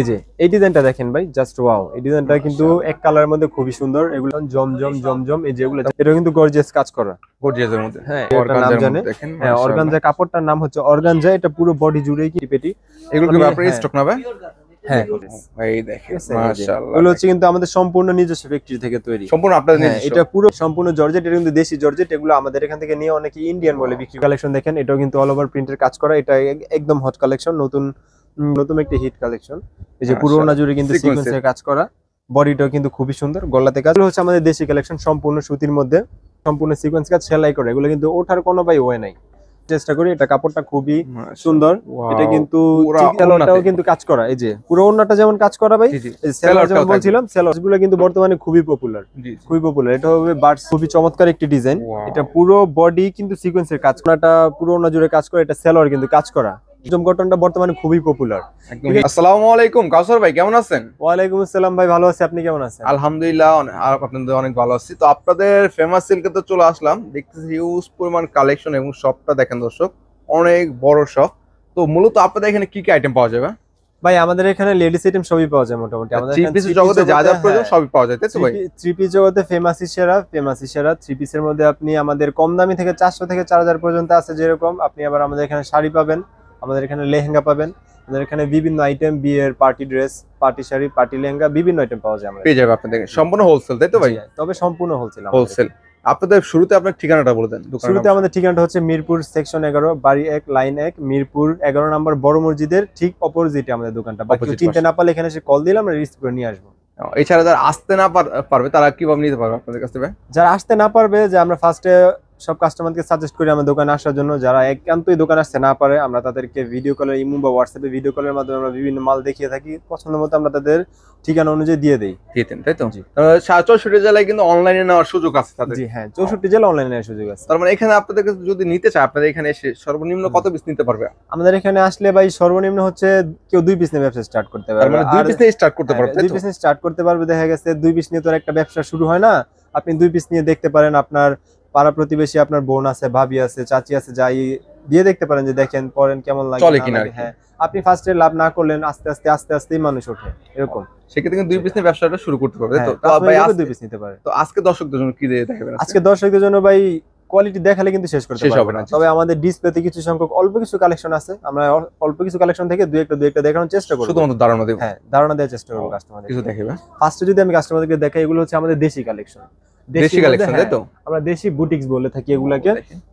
এই যে এই ডিজাইনটা দেখেন ভাই জাস্ট ওয়াও এই ডিজাইনটা কিন্তু এক কালারের মধ্যে খুবই সুন্দর এগুলো জমজম জমজম এই যেগুলো এটা কিন্তু গর্জিয়াস কাজ করা গর্জিয়াসের মধ্যে হ্যাঁ নাম জানে হ্যাঁ অর্গানজা কাপড়টার নাম হচ্ছে অর্গানজা এটা পুরো বডি জুড়ে কি পেটি এগুলো কি আপনার স্টক হ্যাঁ। না ভাই হ্যাঁ এই দেখেন মাশাআল্লাহ এগুলো হচ্ছে কিন্তু আমাদের সম্পূর্ণ নিজস্ব ফ্যাক্টরি থেকে তৈরি সম্পূর্ণ আপনাদের হ্যাঁ, নিজস্ব এটা পুরো সম্পূর্ণ জর্জেট এটা কিন্তু দেশি জর্জেট এগুলো আমাদের এখান থেকে নিয়ে অনেকে ইন্ডিয়ান বলে বিক্রি কালেকশন দেখেন এটাও কিন্তু অল ওভার প্রিন্টের কাজ করা এটা একদম হট কালেকশন নতুন নতুন একটা হিট কালেকশন এই যে আচ্ছা, পুরোনা জুড়ে কিন্তু সিকোয়েন্সের কাজ করা বডিটাও কিন্তু খুবই সুন্দর গলাতে কাজ হচ্ছে আমাদের দেশি কালেকশন সম্পূর্ণ সুতির মধ্যে সম্পূর্ণ সিকোয়েন্স কাজ সেলাই করে এগুলো কিন্তু ওঠার কোনো ভাই ওয়ে নাই চেষ্টা করি এটা কাপড়টা খুবই সুন্দর এটা কিন্তু সেলোটাও কিন্তু কাজ করা এই যে পুরো ওন্নাটা যেমন কাজ করা ভাই সেলোর যেমন বলছিলাম সেলোস গুলো কিন্তু বর্তমানে খুবই পপুলার খুবই পপুলার এটা হবে বার্ডস খুবই চমৎকার একটি ডিজাইন এটা পুরো বডি কিন্তু সিকোয়েন্সের কাজ করাটা পুরো ওন্না জুড়ে কাজ করে এটা সেলোর কিন্তু কাজ করা জম বর্তমানে খুবই পপুলার আসসালামু আলাইকুম কাউসার ভাই কেমন আছেন ওয়ালাইকুম আসসালাম ভাই ভালো আছি আপনি কেমন আছেন আলহামদুলিল্লাহ আপনাদের অনেক ভালো আছি তো আপনাদের ফেমাস সিল্কে তো চলে আসলাম দেখতেছি হিউজ পরিমাণ কালেকশন এবং শপটা দেখেন দর্শক অনেক বড় শপ তো মূলত আপনাদের এখানে কি কি আইটেম পাওয়া যাবে ভাই আমাদের এখানে লেডিস আইটেম সবই পাওয়া যায় মোটামুটি আমাদের থ্রি পিস জগতে যা যা প্রয়োজন হ্যাঁ। সবই পাওয়া যায় তাই তো ভাই থ্রি পিস জগতে ফেমাসি সেরা ফেমাসি সেরা থ্রি পিসের মধ্যে আপনি আমাদের কম দামি থেকে চারশো থেকে চার হাজার পর্যন্ত আছে যেরকম আপনি আবার আমাদের এখানে শাড়ি পাবেন আমাদের এখানে লেহেঙ্গা পাবেন আমাদের এখানে বিভিন্ন আইটেম বিয়ের party dress party sari party lehenga বিভিন্ন আইটেম পাওয়া যায় পেয়ে যাবে আপনাদের সম্পূর্ণ হোলসেল তাই তো ভাই তবে সম্পূর্ণ হোলসেল হোলসেল আপনাদের শুরুতে আপনার ঠিকানাটা বলে দেন শুরুতে আমাদের ঠিকানাটা হচ্ছে মিরপুর সেকশন এগারো বাড়ি এক লাইন এক মিরপুর এগারো নম্বর বড় মসজিদের ঠিক অপোজিটে আমাদের দোকানটা চিনতে না পারলে এখানে এসে কল দিলে আমরা রিস্ক করে নিয়ে আসবো এছাড়া যারা আসতে না পারবে তারা কিভাবে নিতে পারবে আপনাদের কাছ থেকে যারা আসতে না পারবে যে আমরা ফার্স্টে সব কাস্টমারকে সাজেস্ট করি আমার দোকানে আসার জন্য যারা একান্তই দোকানে আসতে না পারে আমরা তাদেরকে ভিডিও কলের ইমো বা হোয়াটসঅ্যাপে ভিডিও কলের মাধ্যমে আমরা বিভিন্ন মাল দেখিয়ে থাকি পছন্দ মতো আমরা তাদের ঠিকানা অনুযায়ী দিয়ে দিই দিতেন তাই তো চৌষট্টি জেলায় কিন্তু অনলাইনে নেওয়ার সুযোগ আছে তাদের জি হ্যাঁ চৌষট্টি জেলা অনলাইনে নেওয়ার সুযোগ আছে তার মানে এখানে আপনাদের কাছে যদি নিতে চায় আপনাদের এখানে এসে সর্বনিম্ন কত পিস নিতে পারবে আমাদের এখানে আসলে ভাই সর্বনিম্ন হচ্ছে কেউ দুই পিস নিয়ে ব্যবসা স্টার্ট করতে পারবে মানে দুই পিস নিয়ে স্টার্ট করতে হ্যাঁ, পারবে দুই পিস নিয়ে স্টার্ট করতে পারবে দেখা গেছে দুই পিস নিয়ে তো একটা ব্যবসা শুরু হয় না আপনি দুই পিস নিয়ে দেখতে পারেন আপনার পাড়া প্রতিবেশী আপনার বোন আছে ভাবি আছে চাচি আছে যাই দিয়ে দেখতে পারেন যে দেখেন পড়েন কেমন লাগে হ্যাঁ আপনি ফার্স্টে লাভ না করলেন আস্তে আস্তে আস্তে আস্তে মানুষ ওঠে এরকম হ্যাঁ, জন্য ভাই কোয়ালিটি দেখালে কিন্তু শেষ করতে না তবে আমাদের কিছু সংখ্যক অল্প কিছু কালেকশন আছে আমরা অল্প কিছু কালেকশন থেকে দুই একটা দুই একটা দেখানোর চেষ্টা ধারণা হ্যাঁ ধারণা দেওয়ার চেষ্টা যদি আমি দেখাই এগুলো হচ্ছে আমাদের দেশি কালেকশন দেশি কালেকশন তাই হ্যাঁ, তো আমরা দেশি বলে থাকি এগুলাকে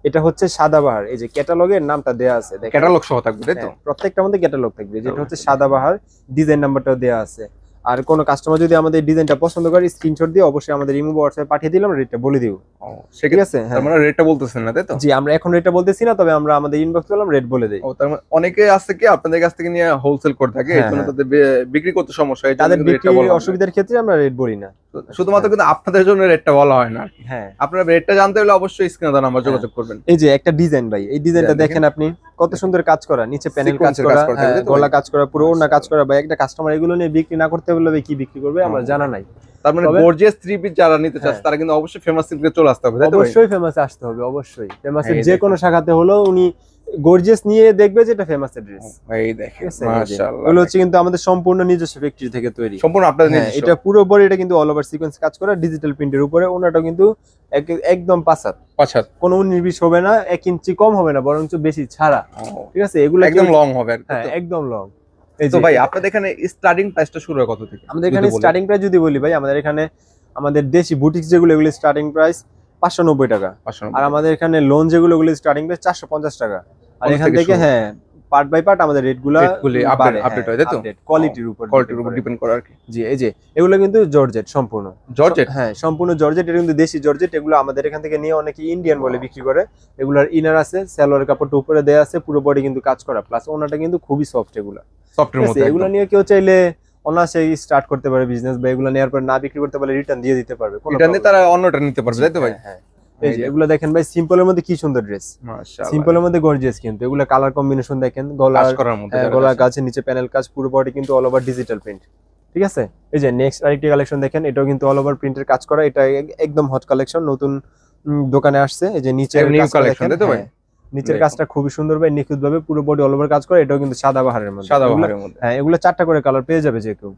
এটা হচ্ছে সাদাবাহার এই যে ক্যাটালগের নামটা দেয়া আছে ক্যাটালগ সহ থাকবে তাই তো হ্যাঁ, প্রত্যেকটা ক্যাটালগ থাকবে যেটা হচ্ছে সাদাবাহার ডিজাইন দেয়া আছে আর কাস্টমার যদি আমাদের ডিজাইনটা পছন্দ করে স্ক্রিনশট দিয়ে অবশ্যই আমাদের ইমো হোয়াটসঅ্যাপে পাঠিয়ে দিলাম রেটটা বলে দিব ঠিক আছে আমরা হ্যাঁ। মানে রেটটা বলতেছেন না তাই তো জি আমরা এখন রেটটা বলতেছি না তবে আমরা আমাদের ইনবক্স করলাম রেট বলে দেই ও তার মানে অনেকে আছে কি আপনাদের কাছ থেকে নিয়ে হোলসেল করে থাকে এজন্য তাদের বিক্রি করতে সমস্যা হয় তাদের বিক্রি অসুবিধার ক্ষেত্রে আমরা রেট বলি না শুধুমাত্র কিন্তু আপনাদের জন্য রেটটা বলা হয় না হ্যাঁ আপনারা রেটটা জানতে হলে অবশ্যই স্ক্রিনে দেওয়া নাম্বার হ্যাঁ। যোগাযোগ করবেন এই যে একটা ডিজাইন ভাই এই ডিজাইনটা দেখেন আপনি কত সুন্দর কাজ করা নিচে প্যানেল কাজ করা হ্যাঁ, গলা কাজ করা পুরো ওনা কাজ করা ভাই একটা কাস্টমার এগুলো নিয়ে বিক্রি না করতে বলবে কি বিক্রি করবে আমার জানা নাই তার মানে গর্জিয়াস থ্রি পিস যারা নিতে চাচ্ছে হ্যাঁ। তারা কিন্তু অবশ্যই ফেমাস সিল্কে চলে আসতে হবে অবশ্যই ফেমাসে আসতে হবে অবশ্যই ফেমাসের যে কোনো শাখাতে হলেও উনি গর্জিয়াস নিয়ে দেখবে যেটা ফেমাস ড্রেস এই দেখেন মাশাআল্লাহ এগুলো হচ্ছে কিন্তু আমাদের সম্পূর্ণ নিজস্ব ফ্যাক্টরি থেকে তৈরি সম্পূর্ণ আপনাদের হ্যাঁ, নিজস্ব এটা পুরো বডি এটা কিন্তু অল ওভার সিকোয়েন্স কাজ করা ডিজিটাল প্রিন্টের উপরে ওনাটা কিন্তু একদম পাঁচাত পাঁচাত কোনো নির্বিষ হবে না এক ইঞ্চি কম হবে না বরং বেশি ছাড়া ঠিক আছে এগুলো একদম লং হবে হ্যাঁ একদম লং তো ভাই আপনাদের এখানে স্টার্টিং প্রাইসটা শুরু হয় কত থেকে আমাদের এখানে স্টার্টিং প্রাইস যদি বলি ভাই আমাদের এখানে আমাদের দেশি বুটিক যেগুলো এগুলো স্টার্টিং প্রাইস পাঁচশো নব্বই টাকা আর আমাদের এখানে লোন যেগুলো স্টার্টিং চারশো পঞ্চাশ টাকা আর এখান থেকে হ্যাঁ পার্ট বাই পার্ট আমাদের রেটগুলো হ্যাঁ, কোয়ালিটির উপর জি এই যে এগুলো কিন্তু জর্জেট সম্পূর্ণ জর্জেট হ্যাঁ সম্পূর্ণ জর্জেট এটা কিন্তু দেশি জর্জেট এগুলো আমাদের এখান থেকে নিয়ে অনেকে ইন্ডিয়ান বলে বিক্রি করে এগুলোর ইনার আছে সালোয়ার কাপড়টা উপরে দেওয়া আছে পুরো বডি কিন্তু কাজ করা প্লাস ওনাটা কিন্তু খুবই সফট এগুলো সফটের মধ্যে এগুলো নিয়ে কেউ চাইলে অনায়াসে স্টার্ট করতে পারে বিজনেস বা এগুলো নেওয়ার পর না বিক্রি করতে পারলে রিটার্ন দিয়ে দিতে পারবে রিটার্নে তারা অন্যটা নিতে পারবে তাই তো ভাই হ্যাঁ, হ্যাঁ। কি সুন্দর ড্রেস সিম্পলের মধ্যে কিন্তু এগুলো কালার কম্বিনেশন দেখেন হ্যাঁ, নিচে প্যানেল কাজ কিন্তু ডিজিটাল প্রিন্ট ঠিক আছে এই যে নেক্সট আরেকটি কালেকশন দেখেন এটাও কিন্তু অল ওভার প্রিন্টের কাজ করা এটা একদম হট কালেকশন নতুন দোকানে আসছে এই যে নিচে নিচের কাজটা খুবই সুন্দর ভাই নিখুঁত ভাবে পুরো বডি অল ওভার কাজ করে এটাও কিন্তু সাদা বাহারের মধ্যে সাদা বাহারের মধ্যে হ্যাঁ এগুলো চারটা করে কালার পেয়ে যাবে যে কেউ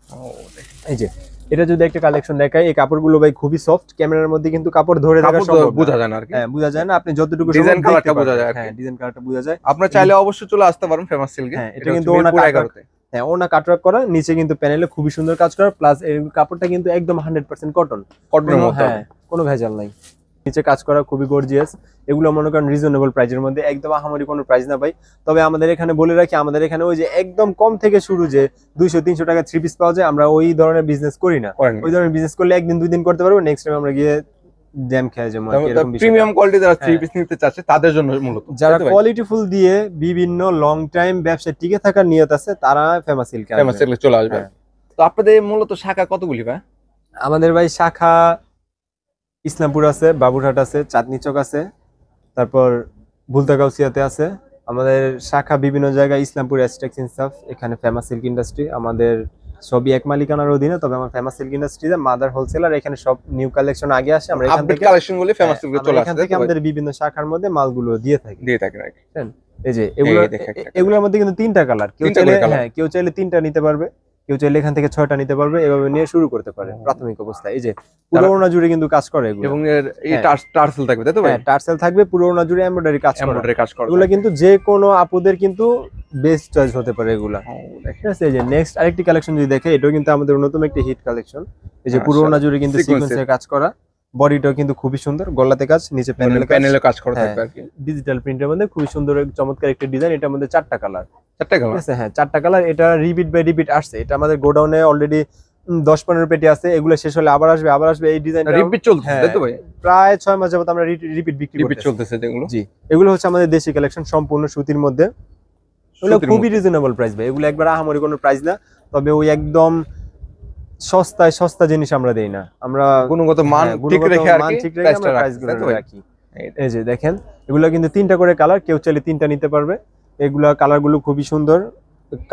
এই যে এটা যদি একটা কালেকশন দেখায় এই কাপড়গুলো ভাই খুবই সফট ক্যামেরার মধ্যে কিন্তু কাপড় ধরে থাকা সম্ভব বোঝা যায় না আর কি হ্যাঁ বোঝা যায় না আপনি যতটুকু ডিজাইন কালারটা বোঝা যায় হ্যাঁ ডিজাইন কালারটা বোঝা যায় আপনারা চাইলে অবশ্যই চলে আসতে পারেন ফেমাস সিল্কে হ্যাঁ এটা কিন্তু ওনা কাটতে হ্যাঁ ওনা কাটওয়ার্ক করা নিচে কিন্তু প্যানেলে খুবই সুন্দর কাজ করা প্লাস কাপড়টা কিন্তু একদম 100% কটন কটনের মতো হ্যাঁ কোনো ভেজাল নাই নিচে কাজ করা খুবই গর্জিয়াস এগুলো মনে করেন রিজনেবল প্রাইজের মধ্যে একদম আহামারি কোনো প্রাইজ না পাই তবে আমাদের এখানে বলে রাখি আমাদের এখানে ওই যে একদম কম থেকে শুরু যে দুইশো তিনশো টাকা থ্রি পিস পাওয়া যায় আমরা ওই ধরনের বিজনেস করি না ওই ধরনের বিজনেস করলে একদিন দুই দিন করতে পারবো নেক্সট টাইম আমরা গিয়ে যেমন প্রিমিয়াম কোয়ালিটি যারা থ্রি হ্যাঁ। পিস নিতে চাচ্ছে তাদের জন্য মূলত যারা দিয়ে বিভিন্ন লং টাইম টিকে থাকার আছে তারা ফেমাস হ্যাঁ। তো আপনাদের মূলত শাখা কতগুলি ভাই আমাদের ভাই শাখা ইসলামপুর আছে বাবুরহাট আছে চাঁদনি চক আছে তারপর ভুলতাগাউসিয়াতে আছে আমাদের শাখা বিভিন্ন জায়গায় ইসলামপুর এস্টেক্স ইনসাফ এখানে ফেমাস সিল্ক ইন্ডাস্ট্রি আমাদের সবই এক মালিকানার অধীনে তবে আমার ফেমাস সিল্ক ইন্ডাস্ট্রিতে মাদার হোলসেলার এখানে সব নিউ কালেকশন আগে আসে আমরা এখান থেকে কালেকশনগুলি ফেমাস সিল্কে চলে আসে এখান থেকে আমাদের বিভিন্ন শাখার মধ্যে মালগুলো দিয়ে থাকি দিয়ে থাকি রাইট এই যে এগুলো এগুলোর মধ্যে কিন্তু তিনটা কালার কেউ চাইলে হ্যাঁ কেউ চাইলে তিনটা নিতে পারবে কেউ চাইলে এখান থেকে ছয়টা নিতে পারবে এভাবে নিয়ে শুরু করতে পারে প্রাথমিক অবস্থা এই যে পুরোনা জুড়ে কিন্তু কাজ করে এবং এর হ্যাঁ। টার্সেল থাকবে তাই তো ভাই হ্যাঁ, টার্সেল থাকবে পুরোনা জুড়ে এমব্রয়ডারি কাজ করে কাজ করে এগুলো কিন্তু যে কোনো আপুদের কিন্তু বেস্ট চয়েস হতে পারে এগুলা ঠিক আছে এই যে নেক্সট আরেকটি কালেকশন যদি দেখে এটাও কিন্তু আমাদের অন্যতম একটি হিট কালেকশন এই যে আচ্ছা। পুরোনা জুড়ে কিন্তু সিকোয়েন্সের কাজ করা বডিটাও কিন্তু খুবই সুন্দর গলাতে কাজ নিচে প্যানেল প্যানেলে কাজ করা হ্যাঁ, থাকবে আর কি ডিজিটাল প্রিন্টের মধ্যে খুবই সুন্দর চমৎকার একটা ডিজাইন এটার মধ্যে চারটা কালার চারটা কালার হ্যাঁ চারটা কালার এটা রিপিট বাই রিপিট আসছে এটা আমাদের গোডাউনে অলরেডি দশ পনেরো পেটি আছে এগুলো শেষ হলে আবার আসবে আবার আসবে এই ডিজাইন রিপিট চলছে ভাই প্রায় ছয় মাস যাবত আমরা রিপিট বিক্রি রিপিট চলতেছে জি এগুলো হচ্ছে আমাদের দেশি কালেকশন সম্পূর্ণ সুতির মধ্যে এগুলো খুবই রিজনেবল প্রাইস ভাই এগুলো একবার আহামরি কোনো প্রাইস না তবে ওই একদম সস্তায় সস্তা জিনিস আমরা দেই না আমরা গুণগত মান হ্যাঁ, ঠিক রেখে আর কি প্রাইসটা রাখি এই যে দেখেন এগুলা কিন্তু তিনটা করে কালার কেউ চাইলে তিনটা নিতে পারবে এগুলা কালারগুলো খুবই সুন্দর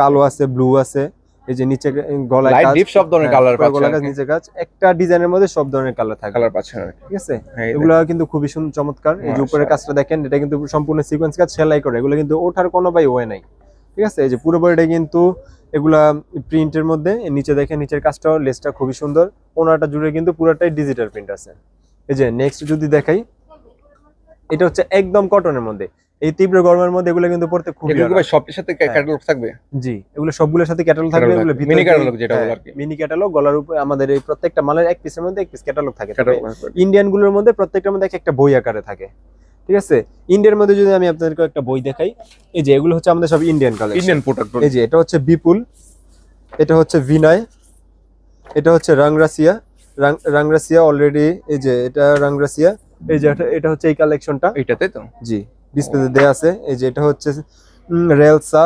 কালো আছে ব্লু আছে এই যে নিচে গলায় লাইট ডিপ সব ধরনের কালার হ্যাঁ, পাচ্ছেন গলায় কাজ নিচে কাজ একটা ডিজাইনের মধ্যে সব ধরনের কালার থাকে কালার পাচ্ছেন ঠিক আছে হ্যাঁ, এগুলা কিন্তু খুবই সুন্দর চমৎকার এই যে উপরে কাজটা দেখেন এটা কিন্তু সম্পূর্ণ সিকোয়েন্স কাজ সেলাই করে এগুলো কিন্তু ওঠার কোনো ভাই ওয়ে নাই ঠিক আছে এই যে পুরো বইটা কিন্তু এগুলা প্রিন্টের মধ্যে নিচে দেখে নিচের কাজটাও লেসটা খুবই সুন্দর ওনাটা জুড়ে কিন্তু পুরোটাই ডিজিটাল প্রিন্ট আছে এই যে নেক্সট যদি দেখাই এটা হচ্ছে একদম কটনের মধ্যে এই তীব্র গরমের মধ্যে এগুলো কিন্তু পড়তে খুব সবটির সাথে ক্যাটালগ থাকবে জি এগুলো সবগুলোর সাথে ক্যাটালগ থাকবে এগুলো মিনি ক্যাটালগ যেটা বলে হ্যাঁ, আর কি মিনি ক্যাটালগ গলার উপরে আমাদের এই প্রত্যেকটা মালের এক পিসের মধ্যে এক পিস ক্যাটালগ থাকে ইন্ডিয়ান গুলোর মধ্যে প্রত্যেকটার মধ্যে একটা বই আকারে থাকে ঠিক আছে ইন্ডিয়ার মধ্যে যদি আমি আপনাদেরকে একটা বই দেখাই এই যে এগুলো হচ্ছে আমাদের সব ইন্ডিয়ান কালার ইন্ডিয়ান প্রোডাক্ট এই যে এটা হচ্ছে বিপুল এটা হচ্ছে ভিনয় এটা হচ্ছে রাংরাসিয়া রাংরাসিয়া অলরেডি এই যে এটা রাংরাসিয়া এই যে এটা হচ্ছে এই কালেকশনটা এটাতে তো জি ডিসপ্লেতে দেয়া আছে এই যে এটা হচ্ছে রেলসা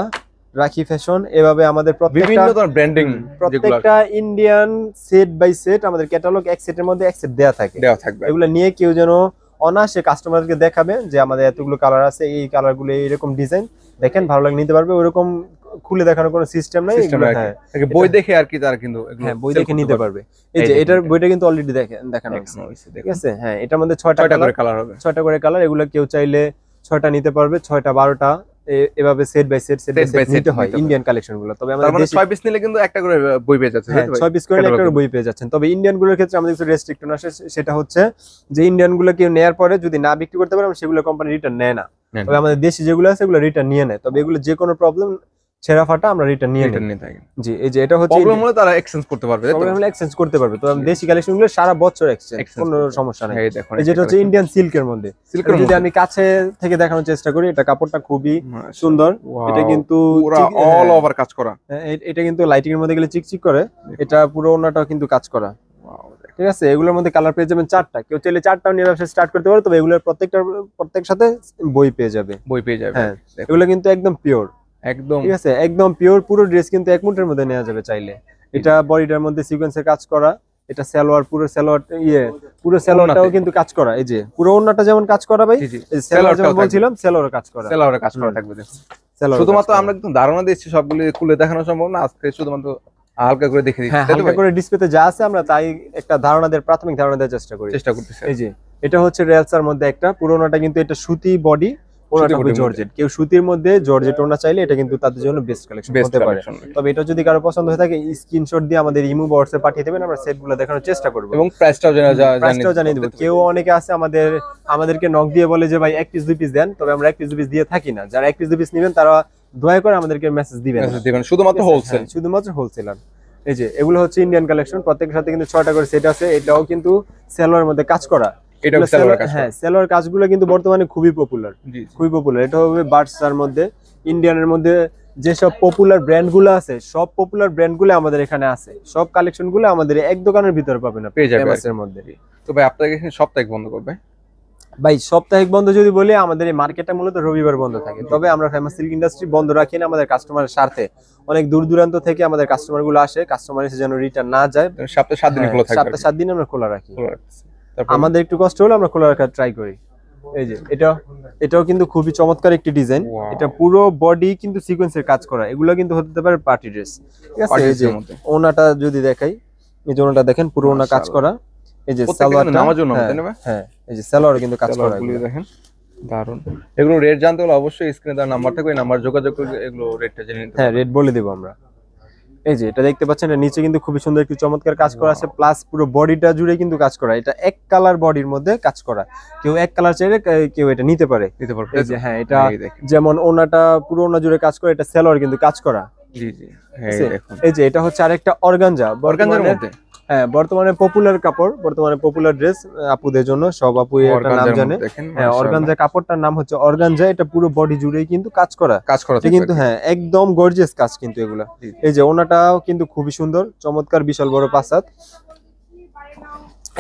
রাখি ফ্যাশন এভাবে আমাদের বিভিন্ন ব্র্যান্ডিং প্রত্যেকটা ইন্ডিয়ান সেট বাই সেট আমাদের ক্যাটালগ এক সেটের মধ্যে এক সেট দেয়া থাকে দেয়া থাকবে এগুলো নিয়ে কেউ যেন অনায়াসে কাস্টমারকে দেখাবেন যে আমাদের এতগুলো কালার আছে এই কালারগুলো এইরকম ডিজাইন দেখেন ভালো লাগে নিতে পারবে ওরকম খুলে দেখানোর কোনো সিস্টেম নাই হ্যাঁ। বই দেখে আর কি তার কিন্তু হ্যাঁ, বই দেখে নিতে পারবে এই যে এটার বইটা কিন্তু অলরেডি দেখেন দেখানো ঠিক আছে হ্যাঁ এটার মধ্যে ছয়টা করে কালার হবে ছয়টা করে কালার এগুলো কেউ চাইলে ছয়টা নিতে পারবে ছয়টা বারোটা এভাবে set by set set by set হয় ইন্ডিয়ান কালেকশন গুলো তবে আমাদের মানে দেশে 6 পিস নিলে কিন্তু একটা করে বই পেয়ে যাচ্ছে হ্যাঁ 6 পিস করে একটা করে বই পেয়ে যাচ্ছেন তবে ইন্ডিয়ান গুলোর ক্ষেত্রে আমাদের কিছু রেস্ট্রিকশন আসে সেটা হচ্ছে যে ইন্ডিয়ান গুলো কেউ নেয়ার পরে যদি না বিক্রি করতে পারে সেগুলো কোম্পানি রিটার্ন নেয় না হ্যাঁ। তবে আমাদের দেশি যেগুলো আছে সেগুলো রিটার্ন নিয়ে নেয় তবে এগুলো যে কোনো প্রবলেম ছেঁড়া ফাটা আমরা রিটার্ন নিয়ে নিতে থাকি জি এই যে এটা হচ্ছে প্রবলেম হলে তারা এক্সচেঞ্জ করতে পারবে প্রবলেম হলে এক্সচেঞ্জ করতে পারবে তো দেশি কালেকশন গুলো সারা বছর এক্সচেঞ্জ কোনো সমস্যা নাই হ্যাঁ, এই যেটা হচ্ছে ইন্ডিয়ান সিল্কের মধ্যে যদি আমি কাছে থেকে দেখানোর চেষ্টা করি এটা কাপড়টা খুবই সুন্দর এটা কিন্তু পুরো অল ওভার কাজ করা হ্যাঁ, এটা কিন্তু লাইটিং এর মধ্যে গেলে চিকচিক করে এটা পুরো ওনাটাও কিন্তু কাজ করা ঠিক আছে এগুলোর মধ্যে কালার পেয়ে যাবেন চারটা কেউ চাইলে চারটাও নিয়ে ব্যবসা স্টার্ট করতে পারে তবে এগুলোর প্রত্যেকটা প্রত্যেক সাথে বই পেয়ে যাবে বই পেয়ে যাবে হ্যাঁ এগুলো কিন্তু একদম পিওর একদম ঠিক আছে একদম পিওর পুরো ড্রেস কিন্তু এক মুঠের মধ্যে নেওয়া যাবে চাইলে এটা বডিটার মধ্যে সিকোয়েন্সের কাজ করা এটা সালোয়ার পুরো সালোয়ার ইয়ে পুরো সালোয়ারটাও কিন্তু কাজ করা এই যে পুরো ওন্নাটা যেমন কাজ করা ভাই সালোয়ার যেমন বলছিলাম সালোয়ারে কাজ করা সালোয়ারে কাজ করা থাকবে সালোয়ার শুধুমাত্র আমরা একদম ধারণা দিচ্ছি সবগুলো খুলে দেখানো সম্ভব না আজকে শুধুমাত্র হালকা করে দেখে দিচ্ছি হ্যাঁ, হালকা করে ডিসপ্লেতে যা আছে আমরা তাই একটা ধারণা দেওয়ার প্রাথমিক ধারণা দেওয়ার চেষ্টা করি চেষ্টা করতেছি এই যে এটা হচ্ছে রেলসার মধ্যে একটা পুরোনোটা কিন্তু এটা সুতি বডি জর্জেট কেউ সুতির মধ্যে জর্জেট চাইলে এটা কিন্তু তাদের জন্য বেস্ট কালেকশন তবে এটা যদি কারো পছন্দ হয়ে থাকে দিয়ে আমাদের ইমো পাঠিয়ে দেবেন আমরা দেখানোর চেষ্টা জানিয়ে কেউ অনেকে আছে আমাদের আমাদেরকে নক দিয়ে বলে যে ভাই এক দুই পিস দেন তবে আমরা এক দুই পিস দিয়ে থাকি না যারা এক দুই পিস নেবেন তারা দয়া করে আমাদেরকে মেসেজ দিবেন শুধুমাত্র হোলসেল হ্যাঁ, শুধুমাত্র হোলসেলার এই যে এগুলো হচ্ছে ইন্ডিয়ান কালেকশন প্রত্যেকের সাথে কিন্তু ছয়টা করে সেট আছে এটাও কিন্তু সেলোয়ার মধ্যে কাজ করা এটা হ্যাঁ, কাজগুলো কিন্তু বর্তমানে খুবই পপুলার খুবই পপুলার এটা হবে বার্সার মধ্যে ইন্ডিয়ানের মধ্যে যেসব পপুলার ব্র্যান্ড গুলো আছে সব পপুলার ব্র্যান্ড গুলো আমাদের এখানে আছে সব কালেকশন গুলো আমাদের এক দোকানের ভিতরে পাবেন আপনি তো ভাই আপনাদের সপ্তাহে বন্ধ করবে ভাই সপ্তাহিক বন্ধ যদি বলি আমাদের এই মার্কেটটা মূলত রবিবার বন্ধ থাকে তবে আমরা ফেমাস সিল্ক ইন্ডাস্ট্রি বন্ধ রাখি না আমাদের কাস্টমারের স্বার্থে অনেক দূর দূরান্ত থেকে আমাদের কাস্টমার গুলো আসে কাস্টমার এসে যেন রিটার্ন না যায় সপ্তাহে সাত দিন হ্যাঁ, খোলা সপ্তাহে সাত দিন আমরা খোলা রাখি আমাদের একটু কষ্ট হলে আমরা খোলা রাখার ট্রাই করি এই যে এটা এটাও কিন্তু খুবই চমৎকার একটি ডিজাইন এটা পুরো বডি কিন্তু সিকোয়েন্সের কাজ করা এগুলো কিন্তু হতে পারে পার্টি ড্রেস ঠিক আছে এই যে ওনাটা যদি দেখাই এই যে ওনাটা দেখেন পুরো ওনা কাজ করা এই যে জন্য হ্যাঁ, হ্যাঁ এই যে সালোয়ার কিন্তু কাজ করা দেখেন দারুন এগুলো রেট জানতে হলে অবশ্যই স্ক্রিনে তার নাম্বার থাকবে নাম্বার যোগাযোগ করে এগুলো রেটটা জেনে নিতে হ্যাঁ রেট বলে দেবো আমরা এই যে এটা দেখতে পাচ্ছেন এটা নিচে কিন্তু খুবই সুন্দর একটু চমৎকার কাজ করা আছে প্লাস পুরো বডিটা জুড়ে কিন্তু কাজ করা এটা এক কালার বডির মধ্যে কাজ করা কেউ এক কালার চাইলে কেউ এটা নিতে পারে নিতে পারে এই যে হ্যাঁ এটা হ্যাঁ, যেমন ওনাটা পুরো ওনা জুড়ে কাজ করে এটা সেলর কিন্তু কাজ করা জি জি হ্যাঁ, এই যে এটা হচ্ছে আরেকটা অর্গানজা অর্গানজার মধ্যে হ্যাঁ বর্তমানে পপুলার কাপড় বর্তমানে পপুলার ড্রেস আপুদের জন্য সব আপু একটা নাম জানে অর্গানজা হ্যাঁ, কাপড়টার নাম হচ্ছে অর্গানজা এটা পুরো বডি জুড়েই কিন্তু কাজ করা কাজ করা কিন্তু হ্যাঁ একদম গর্জিয়াস কাজ কিন্তু এগুলা এই যে ওনাটাও কিন্তু খুবই সুন্দর চমৎকার বিশাল বড় পাসাত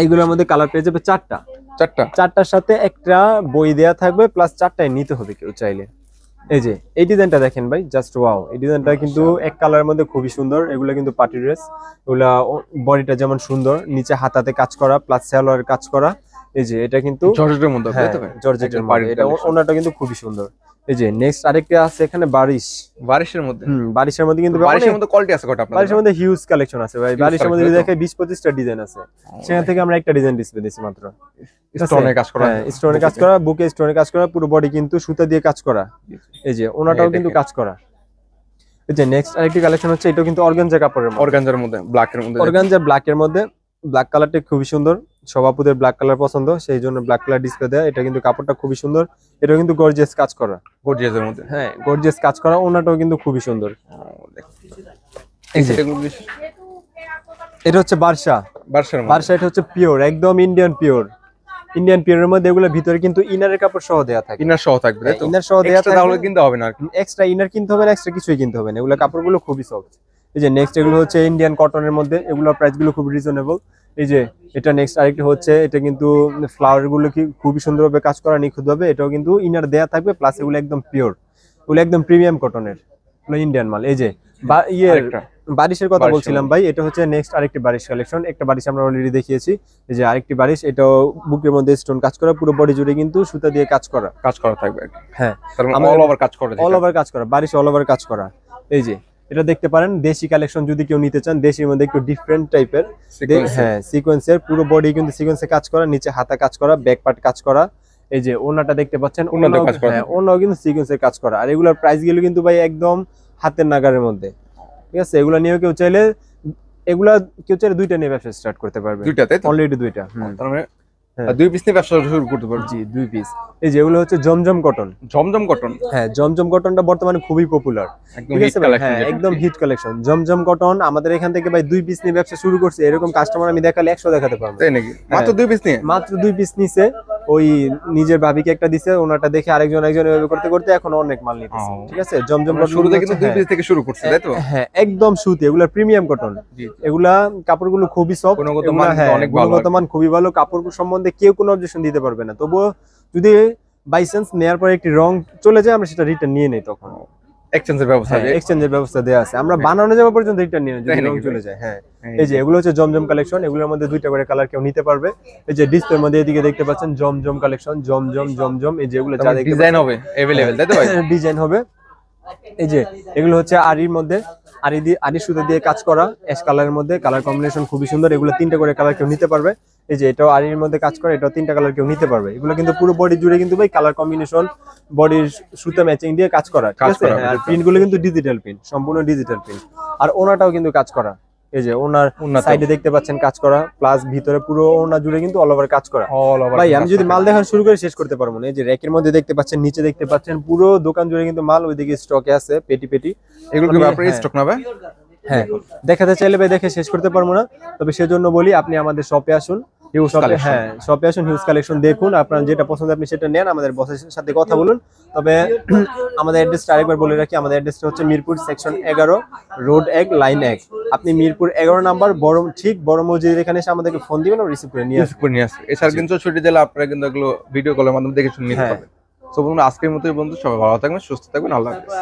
এইগুলোর মধ্যে কালার পেয়ে যাবে চারটা চারটা চারটার সাথে একটা বই দেয়া থাকবে প্লাস চারটায় নিতে হবে কেউ চাইলে এই যে এই ডিজাইনটা দেখেন ভাই জাস্ট ওয়াও এই ডিজাইনটা কিন্তু এক কালারের মধ্যে খুবই সুন্দর এগুলো কিন্তু পার্টি ড্রেস এগুলা বডিটা যেমন সুন্দর নিচে হাতাতে কাজ করা প্লাস স্যালোয়ার কাজ করা এই যে এটা কিন্তু জর্জেটের মধ্যে জর্জেটের এটা ওনাটা কিন্তু খুবই সুন্দর এই যে নেক্সট আরেকটা আছে এখানে বারিশ বারিশের মধ্যে হুম বারিশের মধ্যে কিন্তু বারিশের মধ্যে কোয়ালিটি আছে কত আপনাদের বারিশের মধ্যে হিউজ কালেকশন আছে ভাই বারিশের মধ্যে দেখে 20 25 টা ডিজাইন আছে oh সেখান থেকে আমরা একটা ডিজাইন ডিসপ্লে দিয়েছি মাত্র স্টোনে কাজ করা হ্যাঁ স্টোনে কাজ করা বুকে স্টোনে কাজ করা পুরো বডি কিন্তু সুতা দিয়ে কাজ করা এই যে ওনাটাও হ্যাঁ, কিন্তু কাজ করা এই যে নেক্সট আরেকটি কালেকশন হচ্ছে এটা কিন্তু অর্গানজা কাপড়ের মধ্যে অর্গানজার মধ্যে ব্ল্যাক এর মধ্যে অর্গানজা ব্ল্যাক এর মধ্যে ব্ল্যাক কালারটা খুবই সুন্দর সবাপুদের ব্ল্যাক কালার পছন্দ সেই জন্য ব্ল্যাক কালার ডিসপ্লে দেয় এটা কিন্তু কাপড়টা খুবই সুন্দর এটা কিন্তু গর্জিয়াস কাজ করা গর্জিয়াসের মধ্যে হ্যাঁ গর্জিয়াস কাজ করা ওনাটাও কিন্তু খুবই সুন্দর এটা হচ্ছে বার্ষা বার্ষার বার্ষা এটা হচ্ছে পিওর একদম ইন্ডিয়ান পিওর ইন্ডিয়ান পিওরের মধ্যে এগুলো ভিতরে কিন্তু ইনারের কাপড় সহ দেয়া থাকে ইনার সহ থাকবে ইনার হ্যাঁ, সহ দেয়া থাকলে কিনতে হবে না এক্সট্রা ইনার কিনতে হবে না এক্সট্রা কিছুই কিনতে হবে না এগুলো কাপড়গুলো খুবই সফট এই যে নেক্সট এগুলো হচ্ছে ইন্ডিয়ান কটনের মধ্যে এগুলোর প্রাইসগুলো খুব রিজনেবল এই যে এটা নেক্সট আরেকটা হচ্ছে এটা কিন্তু ফ্লাওয়ারগুলো কি খুবই সুন্দরভাবে কাজ করা নিখুঁতভাবে এটাও কিন্তু ইনার দেয়া থাকবে প্লাস এগুলো একদম পিওর এগুলো একদম প্রিমিয়াম কটনের ইন্ডিয়ান মাল এই যে বা ইয়ে বারিশের কথা বলছিলাম হ্যাঁ। ভাই এটা হচ্ছে নেক্সট আরেকটি বারিশ কালেকশন একটা বারিশ আমরা অলরেডি দেখিয়েছি এই যে আরেকটি বারিশ এটাও বুকের মধ্যে স্টোন কাজ করা পুরো বডি জুড়ে কিন্তু সুতা দিয়ে কাজ করা কাজ করা থাকবে হ্যাঁ অল ওভার মানে কাজ করা অল ওভার কাজ করা বারিশ অল ওভার কাজ করা এই যে এটা দেখতে পারেন দেশি কালেকশন যদি কেউ নিতে চান দেশির মধ্যে একটু ডিফারেন্ট টাইপের হ্যাঁ সিকোয়েন্সের পুরো বডি কিন্তু সিকোয়েন্সে কাজ করা নিচে হাতা কাজ করা ব্যাক পার্ট কাজ করা এই যে ওনাটা দেখতে পাচ্ছেন ওনাও হ্যাঁ, কিন্তু সিকোয়েন্সের কাজ করা আর এগুলোর প্রাইস গুলো কিন্তু ভাই একদম হাতের নাগারের মধ্যে ঠিক আছে এগুলো নিয়েও কেউ চাইলে এগুলা কেউ চাইলে দুইটা নিয়ে ব্যবসা স্টার্ট করতে পারবে দুইটা অলরেডি দুইটা তার মানে দুই পিস নিয়ে ব্যবসা শুরু করতে পারো জি দুই পিস এই যেগুলো হচ্ছে জমজম কটন জমজম কটন হ্যাঁ জমজম কটনটা বর্তমানে খুবই পপুলার একদম হিট হ্যাঁ, কালেকশন জমজম কটন আমাদের এখান থেকে ভাই দুই পিস নিয়ে ব্যবসা শুরু করছে এরকম কাস্টমার আমি দেখালে একশো দেখাতে পারবো হ্যাঁ। মাত্র দুই পিস নিয়ে মাত্র দুই পিস নিছে ওই নিজের ভাবিকে একটা দিছে ওনাটা দেখে আরেকজন একজন এভাবে করতে করতে এখন অনেক মাল নিতেছে ঠিক আছে জমজম কটন শুরু থেকে দুই পিস থেকে শুরু করছে হ্যাঁ। তাই তো হ্যাঁ একদম সুতি এগুলা প্রিমিয়াম কটন এগুলা কাপড়গুলো খুবই সফট গুণগত মান অনেক ভালো গুণগত মান খুবই ভালো কাপড় সম্বন্ধে এটাতে কেউ কোনো অবজেকশন দিতে পারবে না তবুও যদি বাই চান্স নেওয়ার পরে একটি রং চলে যায় আমরা সেটা রিটার্ন নিয়ে নেই তখন এক্সচেঞ্জের ব্যবস্থা হ্যাঁ, ব্যবস্থা দেওয়া আছে আমরা বানানো পর্যন্ত রিটার্ন চলে যায় হ্যাঁ এই যে এগুলো হচ্ছে জমজম কালেকশন এগুলোর মধ্যে দুইটা করে কালার কেউ নিতে পারবে এই যে ডিসপ্লের মধ্যে এদিকে দেখতে পাচ্ছেন জমজম কালেকশন জমজম জমজম এই যেগুলো মানে হবে ডিজাইন হ্যাঁ, হবে এই যে এগুলো হচ্ছে আরির মধ্যে আর দিয়ে আরি সুতো দিয়ে কাজ করা অ্যাশ কালারের মধ্যে কালার কম্বিনেশন খুবই সুন্দর এগুলো তিনটা করে কালার কেউ নিতে পারবে এই যে এটাও আরির মধ্যে কাজ করে এটাও তিনটা কালার কেউ নিতে পারবে এগুলো কিন্তু পুরো বডি জুড়ে কিন্তু ভাই কালার কম্বিনেশন বডির সুতো ম্যাচিং দিয়ে কাজ করা ঠিক আছে হ্যাঁ, আর প্রিন্টগুলো কিন্তু ডিজিটাল প্রিন্ট সম্পূর্ণ ডিজিটাল প্রিন্ট আর ওনাটাও কিন্তু কাজ করা এই যে ওনার সাইডে দেখতে পাচ্ছেন কাজ করা প্লাস ভিতরে পুরো ওনার জুড়ে কিন্তু অল ওভার কাজ করা ভাই আমি যদি মাল দেখানো শুরু করে শেষ করতে পারবো না এই যে র্যাকের মধ্যে দেখতে পাচ্ছেন নিচে দেখতে পাচ্ছেন পুরো দোকান জুড়ে কিন্তু মাল ওইদিকে স্টকে আছে পেটি পেটি এগুলো স্টক না ভাই হ্যাঁ, হ্যাঁ দেখাতে চাইলে ভাই দেখে শেষ করতে পারবো না তবে সেজন্য বলি আপনি আমাদের শপে আসুন হ্যাঁ শপে আসুন হিউজ কালেকশন দেখুন আপনার যেটা পছন্দ আপনি সেটা নেন আমাদের বসের সাথে কথা বলুন তবে আমাদের অ্যাড্রেসটা আরেকবার বলে রাখি আমাদের অ্যাড্রেসটা হচ্ছে মিরপুর সেকশন এগারো রোড এক লাইন এক আপনি মিরপুর এগারো নাম্বার বড় ঠিক বড় মসজিদের এখানে এসে আমাদেরকে ফোন দিবেন আমরা রিসিভ করে নিয়ে রিসিভ নিয়ে আসবে এছাড়া কিন্তু ছুটি দিলে আপনারা কিন্তু এগুলো ভিডিও কলের মাধ্যমে দেখে শুনে নিতে হ্যাঁ। পারবেন তো বন্ধুরা আজকের মতো বন্ধু সবাই ভালো থাকবেন সুস্থ থাকবেন আল্লাহ